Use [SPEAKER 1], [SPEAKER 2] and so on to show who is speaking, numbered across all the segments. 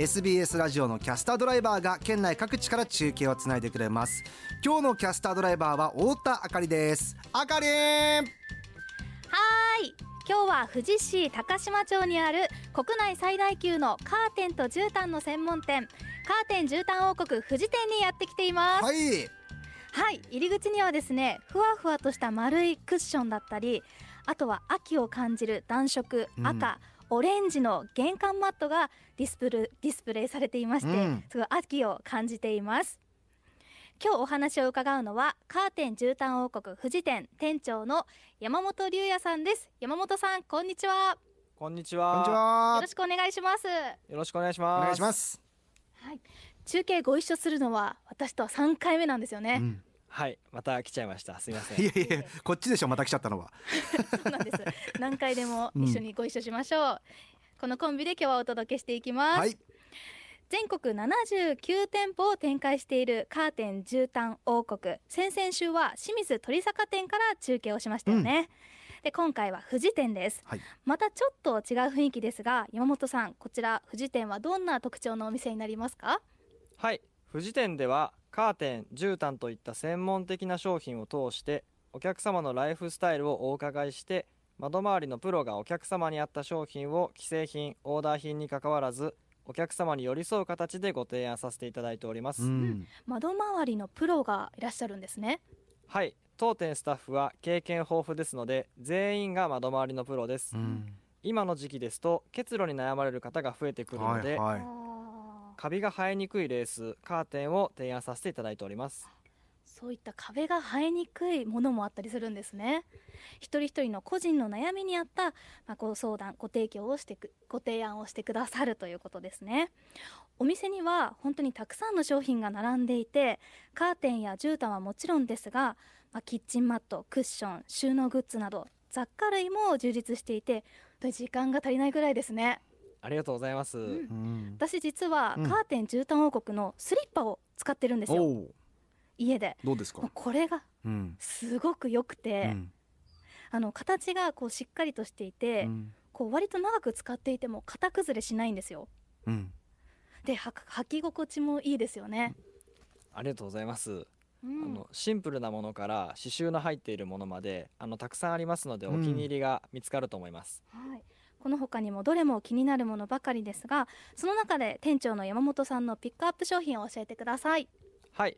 [SPEAKER 1] SBS ラジオのキャスタードライバーが県内各地から中継をつないでくれます今日のキャスタードライバーは太田あかりですあかりはい
[SPEAKER 2] 今日は富士市高島町にある国内最大級のカーテンと絨毯の専門店カーテン絨毯王国富士店にやってきています、はい、はい、入り口にはですねふわふわとした丸いクッションだったりあとは秋を感じる暖色赤、うんオレンジの玄関マットがディスプル、ディスプレイされていまして、すごい秋を感じています今日お話を伺うのはカーテン絨毯王国富士店店長の山本龍也さんです山本さんこんにちは
[SPEAKER 1] こんにちはよろ
[SPEAKER 2] しくお願いしますよ
[SPEAKER 1] ろしくお願いしますお願いします
[SPEAKER 2] はい中継ご一緒するのは私とは3回目なんですよね、うん
[SPEAKER 1] はいまた来ちゃいましたすみませんいやいやこっちでしょまた来ちゃったのは
[SPEAKER 2] そうなんです 何回でも一緒にご一緒しましょう、うん、このコンビで今日はお届けしていきます、はい、全国79店舗を展開しているカーテン絨毯王国先々週は清水鳥坂店から中継をしましたよね、うん、で今回は富士店です、はい、またちょっと違う雰囲気ですが山本さんこちら富士店はどんな特徴のお店になりますか
[SPEAKER 1] はい富士店ではカーテン絨毯といった専門的な商品を通してお客様のライフスタイルをお伺いして窓周りのプロがお客様に合った商品を既製品オーダー品にかかわらずお客様に寄り添う形でご提案させていただいております、うん、
[SPEAKER 2] 窓周りのプロがいらっしゃるんですね
[SPEAKER 1] はい当店スタッフは経験豊富ですので全員が窓周りのプロです、うん、今の時期ですと結露に悩まれる方が増えてくるので、はいはい、カビが生えにくいレースカーテンを提案させていただいております
[SPEAKER 2] そういった壁が生えにくいものもあったりするんですね一人一人の個人の悩みに合った、まあ、ご相談ご提供をしてくご提案をしてくださるということですねお店には本当にたくさんの商品が並んでいてカーテンや絨毯はもちろんですが、まあ、キッチンマットクッション収納グッズなど雑貨類も充実していて時間が足りないぐらいですね
[SPEAKER 1] ありがとうございます、うん、
[SPEAKER 2] 私実はカーテン絨毯王国のスリッパを使ってるんですよ、うん、家でどうですかこれがすごく良くて、あの形がこうしっかりとしていて、こう割と長く使っていても型崩れしないんですよ、で履き心地もいいですよね
[SPEAKER 1] ありがとうございますあのシンプルなものから刺繍の入っているものまであのたくさんありますのでお気に入りが見つかると思います、
[SPEAKER 2] はいこの他にもどれも気になるものばかりですがその中で店長の山本さんのピックアップ商品を教えてください
[SPEAKER 1] はい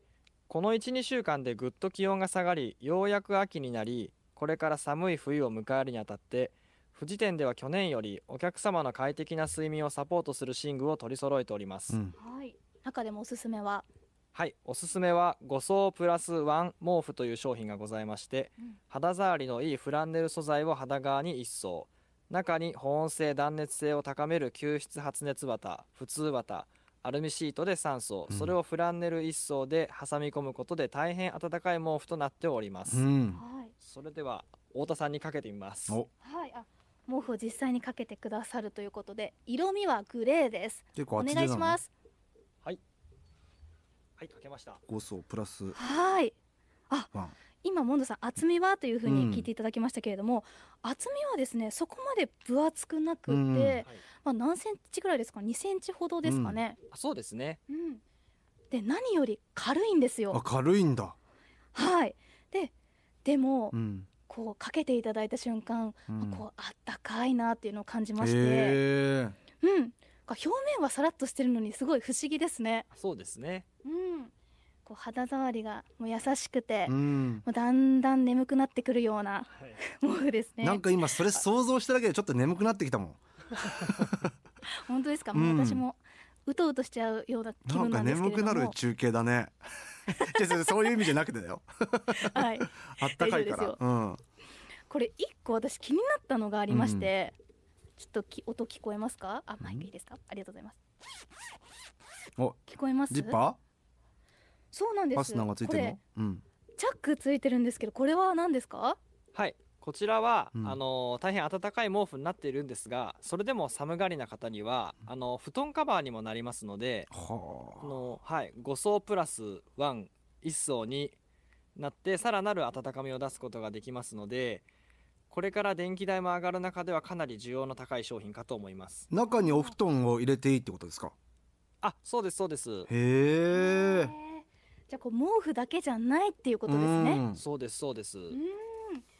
[SPEAKER 1] この12週間でぐっと気温が下がりようやく秋になりこれから寒い冬を迎えるにあたって富士店では去年よりお客様の快適な睡眠をサポートする寝具を取り揃えております、うん、
[SPEAKER 2] はい中でもおすすめは
[SPEAKER 1] はいおすすめは5層プラスワン毛布という商品がございまして、うん、肌触りのいいフランネル素材を肌側に1層中に保温性断熱性を高める吸湿発熱綿普通綿アルミシートで3層、うん、それをフランネル1層で挟み込むことで大変暖かい毛布となっております、うん、それでは太田さんにかけてみますはい
[SPEAKER 2] あ毛布を実際にかけてくださるということで色味はグレーですお願いします
[SPEAKER 1] はいはいかけました5層プラス
[SPEAKER 2] はいあ今モンドさん厚みはというふうに聞いていただきましたけれども、うん、厚みはですねそこまで分厚くなくて、うん、まあ、何センチぐらいですか2センチほどですかね、うん、そうですね、うん、で何より軽いんですよ
[SPEAKER 1] 軽いんだ
[SPEAKER 2] はいででも、こうかけていただいた瞬間、まあ、こうあったかいなっていうのを感じましてうん表面はさらっとしてるのにすごい不思議ですねそうですねうんこう肌触りがもう優しくて、うん、もうだんだん眠くなってくるような、毛 布ですねなんか今そ
[SPEAKER 1] れ想像しただけでちょっと眠くなってきたもん
[SPEAKER 2] 本当ですか、もう私もうとうとしちゃうような気分なんですけども眠くなる
[SPEAKER 1] 中継だね そういう意味じゃなく
[SPEAKER 2] てだよはい。あったかいから、うん、これ一個私気になったのがありまして、うん、ちょっとき音聞こえますかあマイクいいですか、ありがとうございますお聞こえますジッパーそうなんですファスナーがついてるの、うん、チャックついてるんですけどこれは何ですか
[SPEAKER 1] はいこちらは、うん、あの大変暖かい毛布になっているんですがそれでも寒がりな方にはあの布団カバーにもなりますので、あのはい5層プラス11層になってさらなる温かみを出すことができますのでこれから電気代も上がる中ではかなり需要の高い商品かと思います中にお布団を入れていいってことですかあそうですそうですへえ
[SPEAKER 2] じゃあこう毛布だけじゃないっていうことですね。うそ
[SPEAKER 1] うですそうです。うん。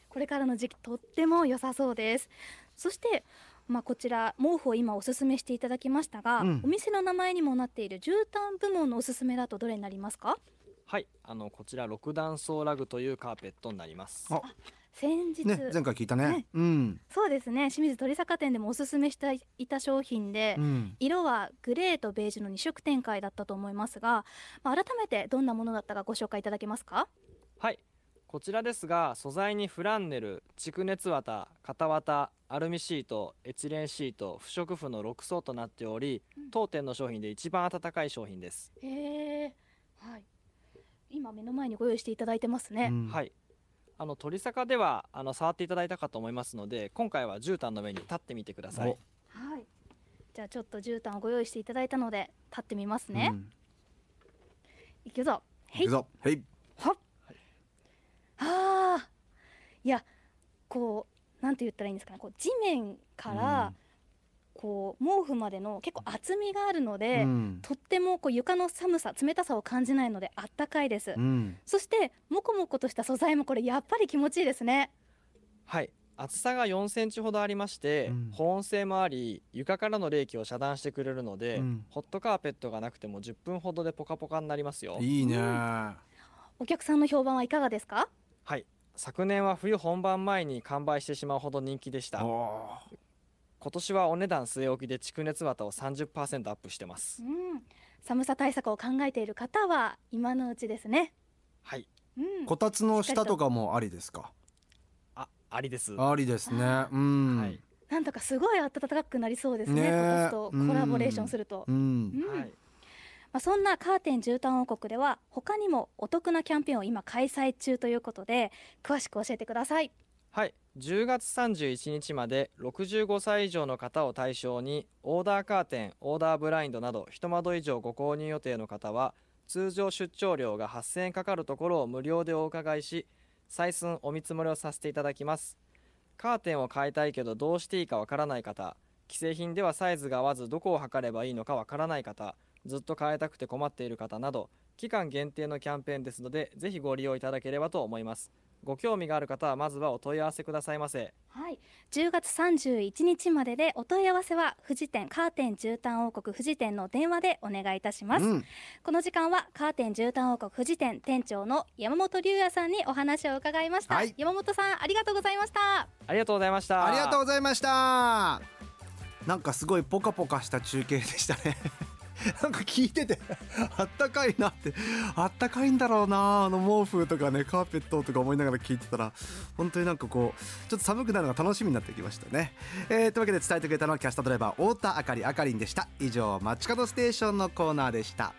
[SPEAKER 2] これからの時期とっても良さそうです。そしてまあ、こちら毛布を今おすすめしていただきましたが、うん、お店の名前にもなっている絨毯部門のおすすめだとどれになりますか
[SPEAKER 1] はいあのこちら6段層ラグというカーペットになります
[SPEAKER 2] 先日、ね、前回聞いたね、ね、うん、そうですね清水鳥坂店でもおすすめしていた商品で、うん、色はグレーとベージュの2色展開だったと思いますが、まあ、改めてどんなものだったかご紹介いただけますか
[SPEAKER 1] はいこちらですが素材にフランネル蓄熱綿型綿アルミシートエチレンシート不織布の6層となっており、うん、当店の商品で一番暖かい商品です
[SPEAKER 2] へえ、はい、今目の前にご用意していただいてますね、うん、
[SPEAKER 1] はいあの鳥坂ではあの触っていただいたかと思いますので今回は絨毯の上に立ってみてください
[SPEAKER 2] はいじゃあちょっと絨毯をご用意していただいたので立ってみますね、うん、いくぞへいぞへいはっ、はい、あいやこうなんて言ったらいいんですかねこう地面からこう毛布までの結構厚みがあるので、うん、とってもこう床の寒さ冷たさを感じないのであったかいです、うん、そしてもこもことした素材もこれやっぱり気持ちいいですね
[SPEAKER 1] はい厚さが4センチほどありまして、うん、保温性もあり床からの冷気を遮断してくれるので、うん、ホットカーペットがなくても10分ほどでポカポカになりますよいいね、うん、
[SPEAKER 2] お客さんの評判はいかがですか
[SPEAKER 1] はい昨年は冬本番前に完売してしまうほど人気でした今年はお値段据え置きで蓄熱綿を30%アップしてます、
[SPEAKER 2] うん、寒さ対策を考えている方は今のうちですねはい、うん、こたつの下とか
[SPEAKER 1] もありですかあありですありですねう
[SPEAKER 2] ん、はい、なんとかすごい暖かくなりそうですねねこたつとコラボレーションすると、うん、うん、はいまあ、そんなカーテン絨毯王国では他にもお得なキャンペーンを今開催中ということで詳しく教えてください
[SPEAKER 1] はい10月31日まで65歳以上の方を対象にオーダーカーテンオーダーブラインドなど1窓以上ご購入予定の方は通常出張料が8000円かかるところを無料でお伺いし採寸お見積もりをさせていただきますカーテンを買いたいけどどうしていいかわからない方既製品ではサイズが合わずどこを測ればいいのかわからない方ずっと変えたくて困っている方など期間限定のキャンペーンですのでぜひご利用いただければと思いますご興味がある方はまずはお問い合わせくださいませ
[SPEAKER 2] はい10月31日まででお問い合わせは富士店カーテン絨毯王国富士店の電話でお願いいたします、うん、この時間はカーテン絨毯王国富士店店長の山本龍也さんにお話を伺いました、はい、山本さんありがとうございました
[SPEAKER 1] ありがとうございましたありがとうございましたなんかすごいポカポカした中継でしたね なんか聞いててあったかいなってあったかいんだろうなあの毛布とかねカーペットとか思いながら聞いてたら本当になんかこうちょっと寒くなるのが楽しみになってきましたね、えー、というわけで伝えてくれたのはキャスタードライバー太田あかりあかりんでした以上「街角ステーション」のコーナーでした